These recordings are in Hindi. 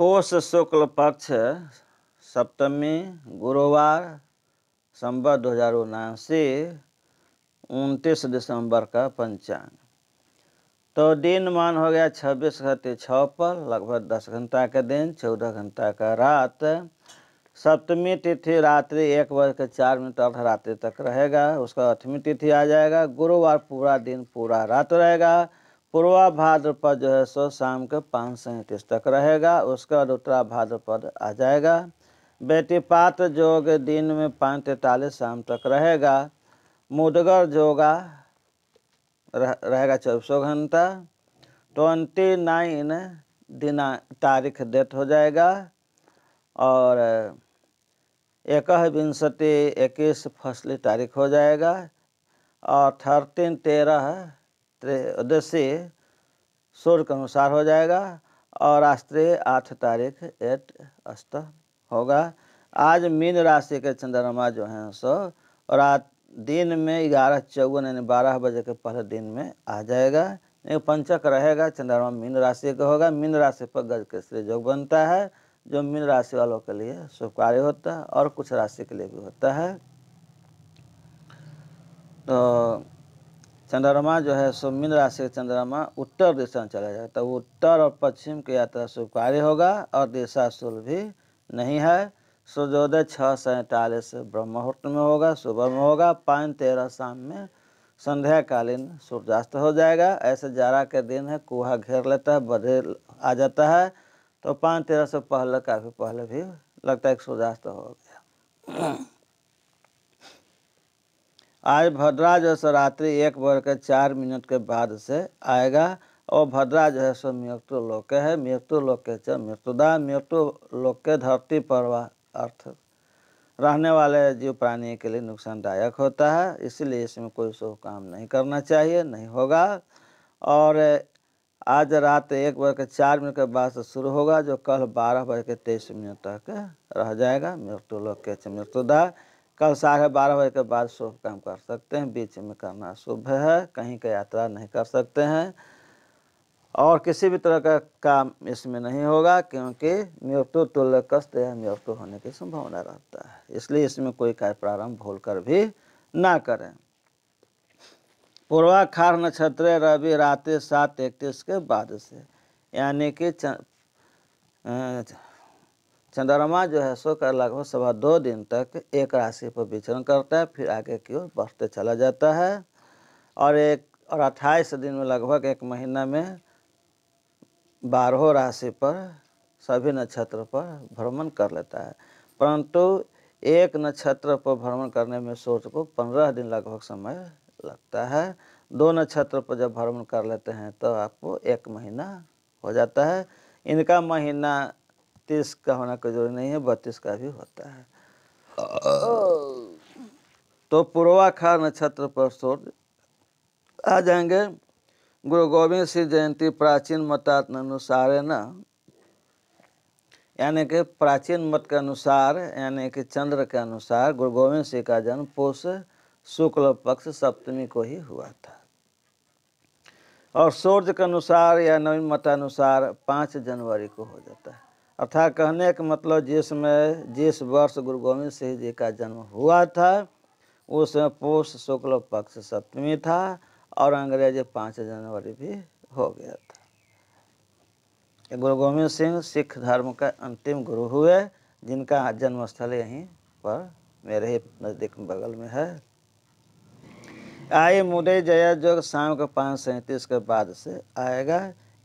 पोष शुक्ल पक्ष सप्तमी गुरुवार संबत दो हजार उन्नासी उनतीस दिसंबर का पंचांग तो दिन मान हो गया छब्बीस घंटे छः पर लगभग दस घंटा का दिन चौदह घंटा का रात सप्तमी तिथि रात्रि एक बज के चार मिनट अर्ध रात्रि तक रहेगा उसका अठमी तिथि आ जाएगा गुरुवार पूरा दिन पूरा रात रहेगा पूर्वा भाद्रपद जो है सो शाम के पाँच सैंतीस तक रहेगा उसके बाद उत्तरा भाद्रपद आ जाएगा पात्र जोग दिन में पाँच तैतालीस शाम तक रहेगा मुदगर जोगा रह, रहेगा चौबीसों घंटा ट्वेंटी नाइन दिना तारीख डेट हो जाएगा और एक विंशति इक्कीस फसली तारीख हो जाएगा और थर्टीन तेरह दस से के अनुसार हो जाएगा और आश्रय आठ तारीख एट अस्त होगा आज मीन राशि के चंद्रमा जो हैं सो रात दिन में ग्यारह चौवन यानी बारह बजे के पहले दिन में आ जाएगा यानी पंचक रहेगा चंद्रमा मीन राशि का होगा मीन राशि पर गज के श्री योग बनता है जो मीन राशि वालों के लिए शुभकारी होता है और कुछ राशि के लिए भी होता है तो चंद्रमा जो है सो मीन राशि का चंद्रमा उत्तर दिशा में चला जाएगा तो उत्तर और पश्चिम की यात्रा शुभ कार्य होगा और दिशा शुल्भ भी नहीं है सूर्योदय छः सैंतालीस ब्रह्म मुहूर्त में होगा सुबह में होगा पाँच तेरह शाम में संध्याकालीन सूर्यास्त हो जाएगा ऐसे जाड़ा के दिन है कुहा घेर लेता है बधे आ जाता है तो पाँच तेरह से पहले काफ़ी पहले भी लगता है कि सूर्यास्त हो गया आज भद्रा जो है सो रात्रि एक बज के चार मिनट के बाद से आएगा और भद्रा जो है सो मृत्यु लोग के है मृत्यु लोक के मृत्युदा मृत्यु लोक के धरती पर अर्थ रहने वाले जीव प्राणी के लिए नुकसानदायक होता है इसलिए इसमें कोई शुभ काम नहीं करना चाहिए नहीं होगा और आज रात एक बज के चार मिनट के बाद से शुरू होगा जो कल बारह बज के तेईस मिनट तक रह जाएगा मृत्यु लोक के मृत्युदा कल साढ़े बारह बजे के बाद शुभ काम कर सकते हैं बीच में करना शुभ है कहीं का यात्रा नहीं कर सकते हैं और किसी भी तरह का काम इसमें नहीं होगा क्योंकि मृत्यु तुल्य कष्ट या मृत्यु होने की संभावना रहता है इसलिए इसमें कोई कार्य प्रारंभ भूल कर भी ना करें पूर्वाखार नक्षत्र रवि रात सात इकतीस के बाद से यानी कि चंद्रमा जो है सो का लगभग सवा दो दिन तक एक राशि पर विचरण करता है फिर आगे की ओर बढ़ते चला जाता है और एक और अट्ठाईस दिन में लगभग एक महीना में बारहों राशि पर सभी नक्षत्र पर भ्रमण कर लेता है परंतु एक नक्षत्र पर भ्रमण करने में सूर्य को पंद्रह दिन लगभग समय लगता है दो नक्षत्र पर जब भ्रमण कर लेते हैं तो आपको एक महीना हो जाता है इनका महीना तीस का होना कोई जरूरी नहीं है बत्तीस का भी होता है तो पूर्वाखा नक्षत्र पर सूर्य आ जाएंगे गुरु गोविंद सिंह जयंती प्राचीन अनुसार है न यानी कि प्राचीन मत के अनुसार यानी कि चंद्र के अनुसार गुरु गोविंद सिंह का जन्म पोष शुक्ल पक्ष सप्तमी को ही हुआ था और सूर्य के अनुसार या नवीन मतानुसार पाँच जनवरी को हो जाता है अर्थात कहने का मतलब जिस समय जिस वर्ष गुरु गोविंद सिंह जी का जन्म हुआ था उस समय शुक्ल पक्ष सप्तमी था और अंग्रेज पाँच जनवरी भी हो गया था गुरु गोविंद सिंह सिख धर्म का अंतिम गुरु हुए जिनका जन्मस्थल यहीं पर मेरे ही नज़दीक बगल में है आए मुदे जया जोग शाम के पाँच सैंतीस के बाद से आएगा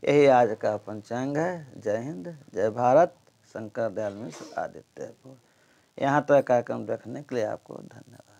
यही आज का पंचांग है जय हिंद जय भारत शंकर दयाल मिश्र आदित्य यहाँ तक कार्यक्रम देखने के लिए आपको धन्यवाद